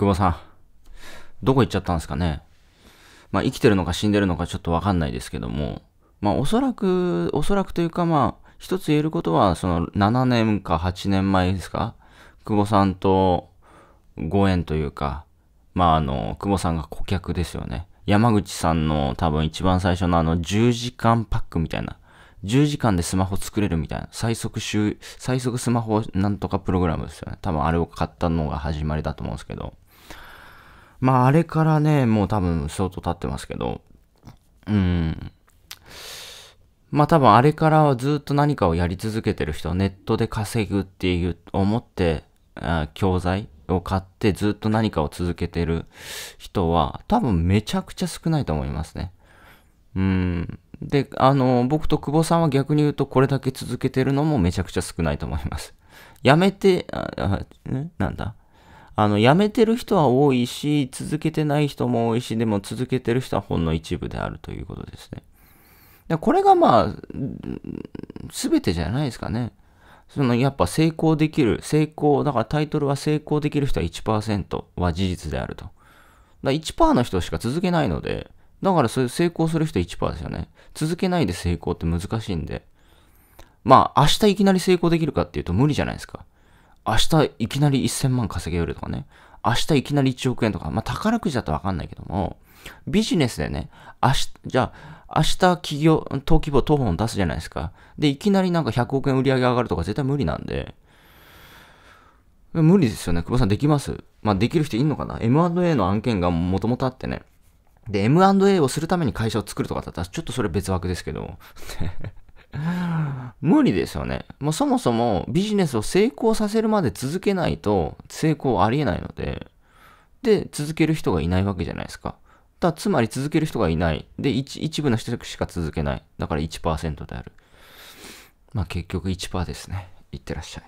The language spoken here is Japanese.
久保さん、どこ行っちゃったんですかね。まあ、生きてるのか死んでるのかちょっとわかんないですけども、まあ、おそらく、おそらくというか、まあ、一つ言えることは、その、7年か8年前ですか、久保さんとご縁というか、まあ、あの、久保さんが顧客ですよね。山口さんの多分一番最初のあの10時間パックみたいな。10時間でスマホ作れるみたいな。最速週、最速スマホなんとかプログラムですよね。多分あれを買ったのが始まりだと思うんですけど。まあ、あれからね、もう多分相当経ってますけど、うん。まあ多分あれからはずっと何かをやり続けてる人ネットで稼ぐっていう思って、あ教材を買ってずっと何かを続けてる人は多分めちゃくちゃ少ないと思いますね。うん。で、あの、僕と久保さんは逆に言うとこれだけ続けてるのもめちゃくちゃ少ないと思います。やめて、あ、あなんだあの、辞めてる人は多いし、続けてない人も多いし、でも続けてる人はほんの一部であるということですね。でこれがまあ、全てじゃないですかね。その、やっぱ成功できる、成功、だからタイトルは成功できる人は1%は事実であると。だ1%の人しか続けないので、だからそう成功する人1%ですよね。続けないで成功って難しいんで。まあ、明日いきなり成功できるかっていうと無理じゃないですか。明日いきなり1000万稼げよるとかね。明日いきなり1億円とか、まあ、宝くじだとわかんないけども、ビジネスでね、明日、じゃあ、明日企業、登記簿、当本出すじゃないですか。で、いきなりなんか100億円売り上げ上がるとか絶対無理なんで、無理ですよね。久保さんできますまあ、できる人いんのかな ?M&A の案件がもともとあってね。で、M&A をするために会社を作るとかだったら、ちょっとそれ別枠ですけど。無理ですよね。もうそもそもビジネスを成功させるまで続けないと成功ありえないので、で、続ける人がいないわけじゃないですか。だつまり続ける人がいない。で、一部の人しか続けない。だから1%である。まあ結局1%ですね。いってらっしゃい。